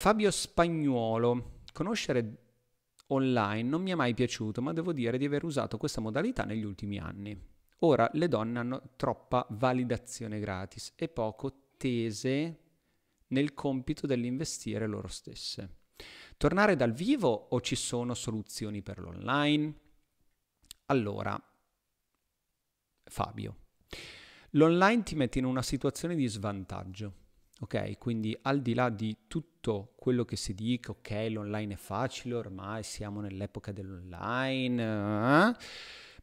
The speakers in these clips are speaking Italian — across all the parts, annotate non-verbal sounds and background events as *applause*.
Fabio Spagnuolo, conoscere online non mi è mai piaciuto, ma devo dire di aver usato questa modalità negli ultimi anni. Ora le donne hanno troppa validazione gratis e poco tese nel compito dell'investire loro stesse. Tornare dal vivo o ci sono soluzioni per l'online? Allora, Fabio, l'online ti mette in una situazione di svantaggio Ok, quindi al di là di tutto quello che si dica, ok, l'online è facile, ormai siamo nell'epoca dell'online, eh?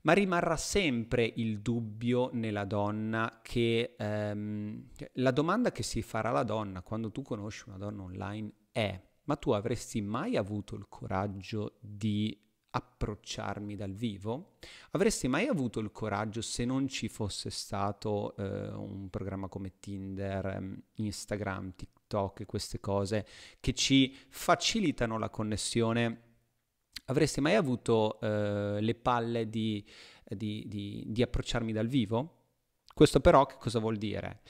ma rimarrà sempre il dubbio nella donna che ehm, la domanda che si farà la donna quando tu conosci una donna online è ma tu avresti mai avuto il coraggio di approcciarmi dal vivo, avresti mai avuto il coraggio se non ci fosse stato eh, un programma come Tinder, ehm, Instagram, TikTok e queste cose che ci facilitano la connessione? Avresti mai avuto eh, le palle di, di, di, di approcciarmi dal vivo? Questo però che cosa vuol dire?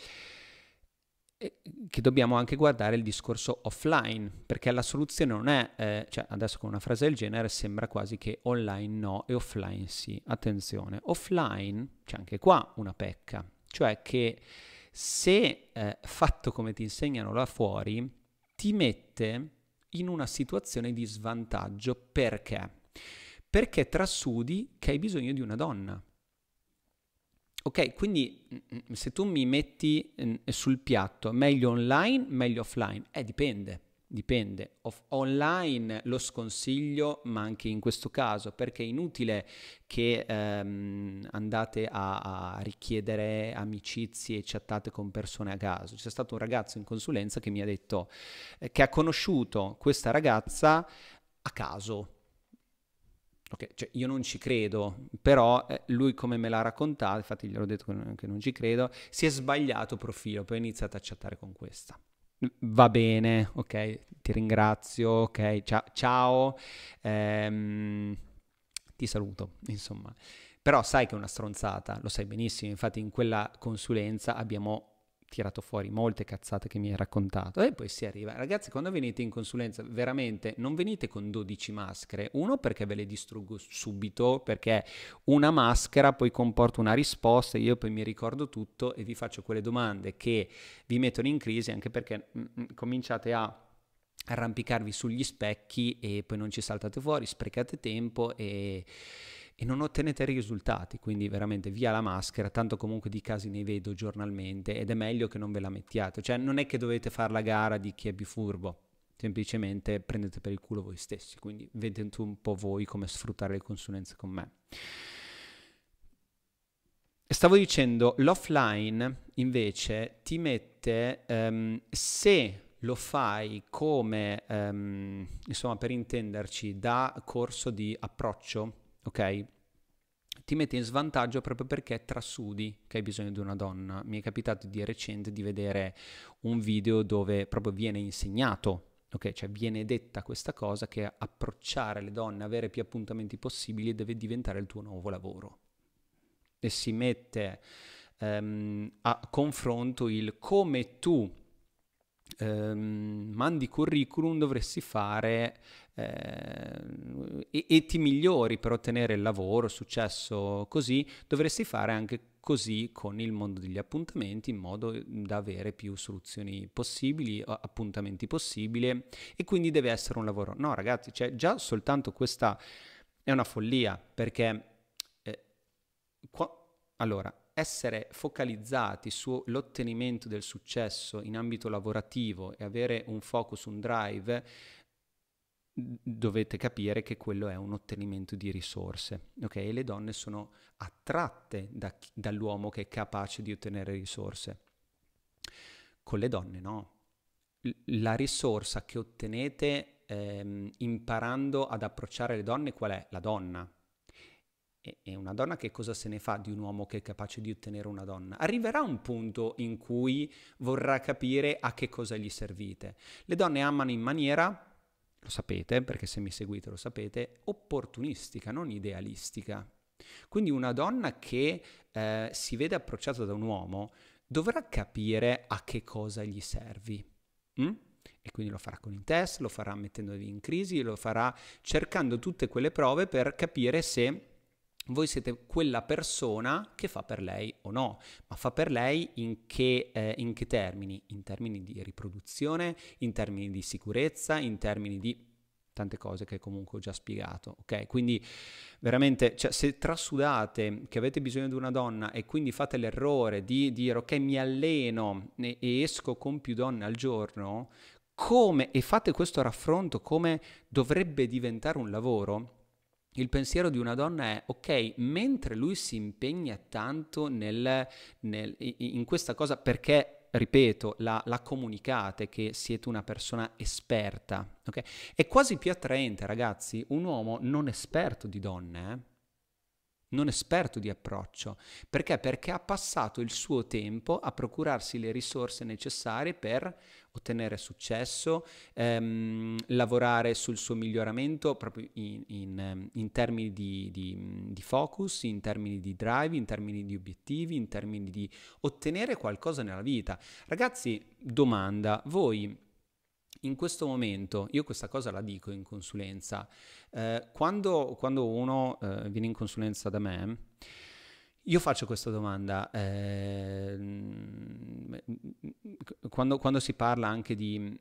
Mhmm, che dobbiamo anche guardare il discorso offline, perché la soluzione non è, eh, cioè adesso con una frase del genere sembra quasi che online no e offline sì, attenzione, offline c'è anche qua una pecca, cioè che se eh, fatto come ti insegnano là fuori, ti mette in una situazione di svantaggio perché? Perché trasudi che hai bisogno di una donna Ok, quindi mm, mm, se tu mi metti mm, sul piatto, meglio online, meglio offline? Eh, dipende, dipende. Off- online lo sconsiglio, ma anche in questo caso, perché è inutile che ehm, andate a, a, richiedere amicizie e chattate con persone a caso. C'è stato un ragazzo in consulenza che mi ha detto eh, che ha conosciuto questa ragazza a caso Okay, cioè io non ci credo, però eh, lui come me l'ha raccontato, infatti gliel'ho detto che non ci credo, si è sbagliato profilo, poi ha iniziato a chattare con questa. Va bene, ok, ti ringrazio, ok, ciao, ciao ehm, ti saluto, insomma. Però sai che è una stronzata, lo sai benissimo, infatti in quella consulenza abbiamo tirato fuori molte cazzate che mi hai raccontato e poi si arriva. Ragazzi, quando venite in consulenza, veramente non venite con 12 maschere. Uno perché ve le distruggo subito, perché una maschera poi comporta una risposta, io poi mi ricordo tutto e vi faccio quelle domande che vi mettono in crisi anche perché mh, mm, mh, mm, cominciate a arrampicarvi sugli specchi e poi non ci saltate fuori, sprecate tempo e e non ottenete risultati, quindi veramente via la maschera, tanto comunque di casi ne vedo giornalmente ed è meglio che non ve la mettiate, cioè non è che dovete fare la gara di chi è più furbo, semplicemente prendete per il culo voi stessi, quindi vedete un po' voi come sfruttare le consulenze con me. Stavo dicendo, l'offline invece ti mette, um, se lo fai come, um, insomma, per intenderci, da corso di approccio ok? Ti mette in svantaggio proprio perché trasudi che hai bisogno di una donna. Mi è capitato di recente di vedere un video dove proprio viene insegnato Ok, cioè viene detta questa cosa che approcciare le donne, avere più appuntamenti possibili deve diventare il tuo nuovo lavoro. E si mette um, a confronto il come tu um, mandi curriculum dovresti fare eh, e, e ti migliori per ottenere il lavoro, successo così, dovresti fare anche così con il mondo degli appuntamenti in modo eh, da avere più soluzioni possibili, appuntamenti possibili e quindi deve essere un lavoro. No ragazzi, cioè già soltanto questa è una follia perché eh, qua, allora essere focalizzati sull'ottenimento del successo in ambito lavorativo e avere un focus, un drive dovete capire che quello è un ottenimento di risorse, ok? E le donne sono attratte da, dall'uomo che è capace di ottenere risorse. Con le donne no. La risorsa che ottenete ehm, imparando ad approcciare le donne qual è? La donna. E, e una donna che cosa se ne fa di un uomo che è capace di ottenere una donna? Arriverà un punto in cui vorrà capire a che cosa gli servite. Le donne amano in maniera lo sapete, perché se mi seguite lo sapete, opportunistica, non idealistica. Quindi una donna che eh, si vede approcciata da un uomo dovrà capire a che cosa gli servi. Mm? E quindi lo farà con i test, lo farà mettendovi in crisi, lo farà cercando tutte quelle prove per capire se voi siete quella persona che fa per lei o no, ma fa per lei in che, eh, in che termini? In termini di riproduzione, in termini di sicurezza, in termini di tante cose che comunque ho già spiegato, ok? Quindi veramente, cioè, se trasudate che avete bisogno di una donna e quindi fate l'errore di dire ok mi alleno e esco con più donne al giorno, come, e fate questo raffronto come dovrebbe diventare un lavoro, il pensiero di una donna è, ok, mentre lui si impegna tanto nel, nel, in questa cosa, perché, ripeto, la, la, comunicate che siete una persona esperta, ok? È quasi più attraente, ragazzi, un uomo non esperto di donne, eh? non esperto di approccio. Perché? Perché ha passato il suo tempo a procurarsi le risorse necessarie per ottenere successo, ehm, lavorare sul suo miglioramento proprio in, in, ehm, in termini di, di, di, focus, in termini di drive, in termini di obiettivi, in termini di ottenere qualcosa nella vita. Ragazzi, domanda, voi in questo momento, io questa cosa la dico in consulenza, eh, quando, quando, uno eh, viene in consulenza da me, io faccio questa domanda, eh, mm, mm, mm, quando, quando, si parla anche di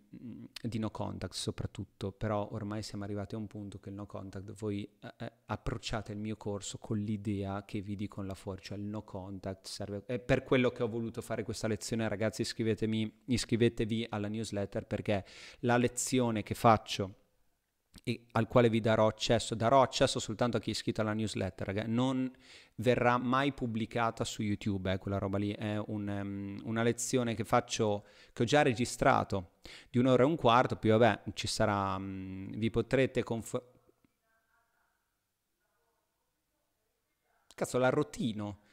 di no contact soprattutto, però ormai siamo arrivati a un punto che il no contact, voi eh, eh, approcciate il mio corso con l'idea che vi dico là fuori, cioè il no contact serve... È per quello che ho voluto fare questa lezione, ragazzi iscrivetevi alla newsletter perché la lezione che faccio al quale vi darò accesso, darò accesso soltanto a chi è iscritto alla newsletter, ragazzi. non verrà mai pubblicata su YouTube, eh, quella roba lì è un, um, una lezione che faccio, che ho già registrato di un'ora e un quarto, più vabbè ci sarà, um, vi potrete conf- Cazzo, la rotino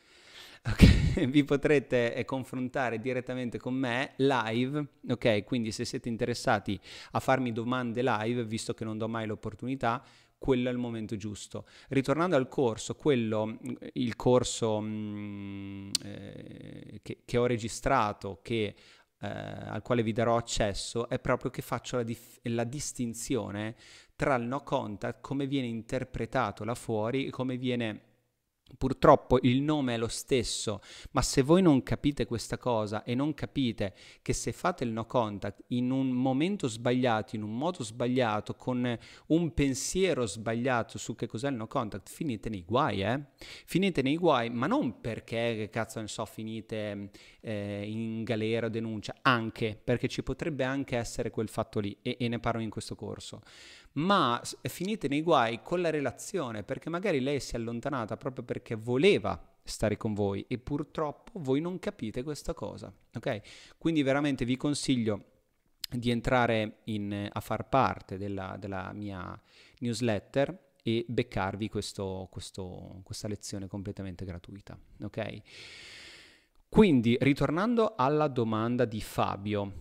okay? *laughs* vi potrete eh, confrontare direttamente con me live, ok? Quindi se siete interessati a farmi domande live, visto che non do mai l'opportunità, quello è il momento giusto. Ritornando al corso, quello, mm, il corso mh, mm, eh, che, che, ho registrato, che, eh, al quale vi darò accesso, è proprio che faccio la, dif- la distinzione tra il no contact, come viene interpretato là fuori e come viene Purtroppo il nome è lo stesso, ma se voi non capite questa cosa e non capite che se fate il no contact in un momento sbagliato, in un modo sbagliato, con un pensiero sbagliato su che cos'è il no contact, finite nei guai, eh? Finite nei guai, ma non perché, che cazzo ne so, finite eh, in galera o denuncia, anche perché ci potrebbe anche essere quel fatto lì e, e ne parlo in questo corso, ma finite nei guai con la relazione perché magari lei si è allontanata proprio perché voleva stare con voi e purtroppo voi non capite questa cosa, ok? Quindi veramente vi consiglio di entrare in, a far parte della, della mia newsletter e beccarvi questo, questo, questa lezione completamente gratuita, ok? Quindi, ritornando alla domanda di Fabio,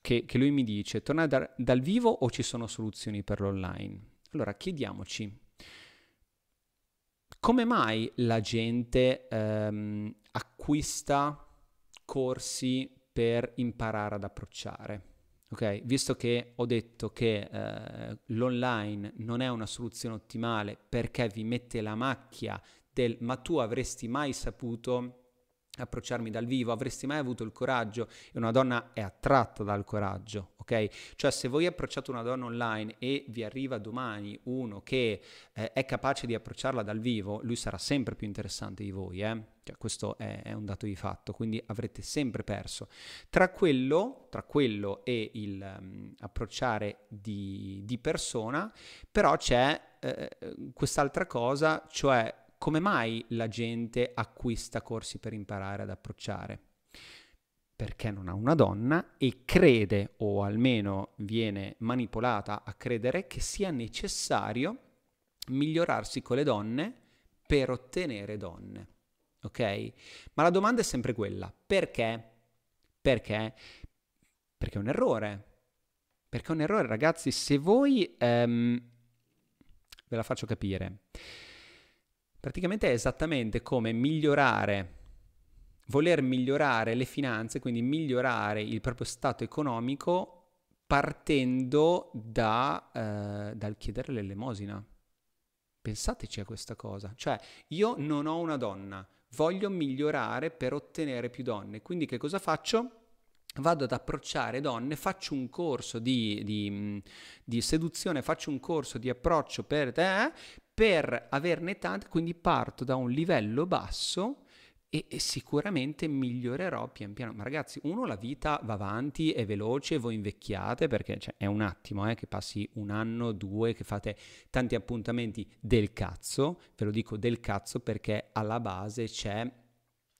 che, che lui mi dice, tornare da, dal vivo o ci sono soluzioni per l'online? Allora, chiediamoci, come mai la gente ehm, acquista corsi per imparare ad approcciare? Okay? Visto che ho detto che eh, l'online non è una soluzione ottimale perché vi mette la macchia del ma tu avresti mai saputo approcciarmi dal vivo, avresti mai avuto il coraggio? E una donna è attratta dal coraggio, ok? Cioè se voi approcciate una donna online e vi arriva domani uno che eh, è capace di approcciarla dal vivo, lui sarà sempre più interessante di voi, eh? Cioè, questo è, è, un dato di fatto, quindi avrete sempre perso. Tra quello, tra quello e il um, approcciare di, di, persona, però c'è eh, eh quest'altra cosa, cioè come mai la gente acquista corsi per imparare ad approcciare? Perché non ha una donna e crede, o almeno viene manipolata a credere, che sia necessario migliorarsi con le donne per ottenere donne. Ok? Ma la domanda è sempre quella: perché? Perché? Perché è un errore. Perché è un errore, ragazzi. Se voi. Um, ve la faccio capire. Praticamente è esattamente come migliorare, voler migliorare le finanze, quindi migliorare il proprio stato economico partendo da, eh, dal chiedere l'elemosina. Pensateci a questa cosa. Cioè, io non ho una donna, voglio migliorare per ottenere più donne. Quindi che cosa faccio? Vado ad approcciare donne, faccio un corso di, di, di seduzione, faccio un corso di approccio per te, per averne tante, quindi parto da un livello basso e, e, sicuramente migliorerò pian piano. Ma ragazzi, uno, la vita va avanti, è veloce, voi invecchiate, perché cioè, è un attimo eh, che passi un anno, due, che fate tanti appuntamenti del cazzo, ve lo dico del cazzo perché alla base c'è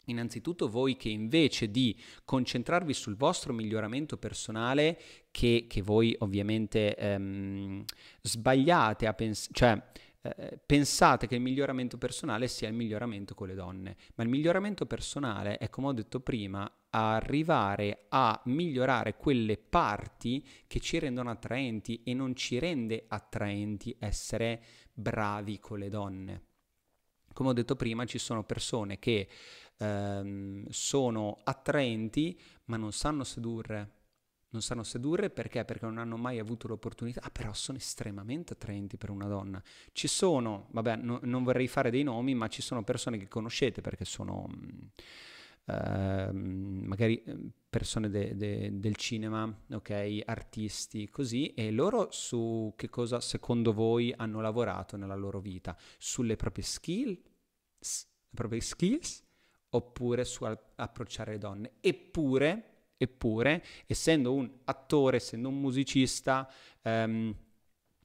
Innanzitutto voi che invece di concentrarvi sul vostro miglioramento personale, che, che voi ovviamente ehm, sbagliate a pensare, cioè eh, eh, pensate che il miglioramento personale sia il miglioramento con le donne, ma il miglioramento personale è, come ho detto prima, arrivare a migliorare quelle parti che ci rendono attraenti e non ci rende attraenti essere bravi con le donne. Come ho detto prima, ci sono persone che ehm, sono attraenti ma non sanno sedurre, non sanno sedurre perché? Perché non hanno mai avuto l'opportunità, ah, però sono estremamente attraenti per una donna. Ci sono, vabbè, no, non vorrei fare dei nomi, ma ci sono persone che conoscete perché sono eh, magari ehm, persone de, de, del cinema, ok, artisti, così, e loro su che cosa secondo voi hanno lavorato nella loro vita? Sulle proprie skill, le proprie skills, oppure su approcciare le donne? Eppure Eppure, essendo un attore, essendo un musicista, ehm,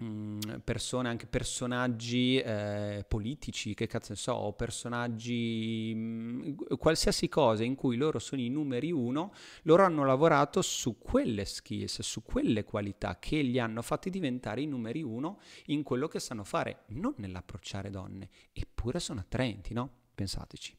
mm, persone, anche personaggi eh, politici, che cazzo ne so, o personaggi, mh, mm, qualsiasi cosa in cui loro sono i numeri uno, loro hanno lavorato su quelle skills, su quelle qualità che li hanno fatti diventare i numeri uno in quello che sanno fare, non nell'approcciare donne, eppure sono attraenti, no? Pensateci.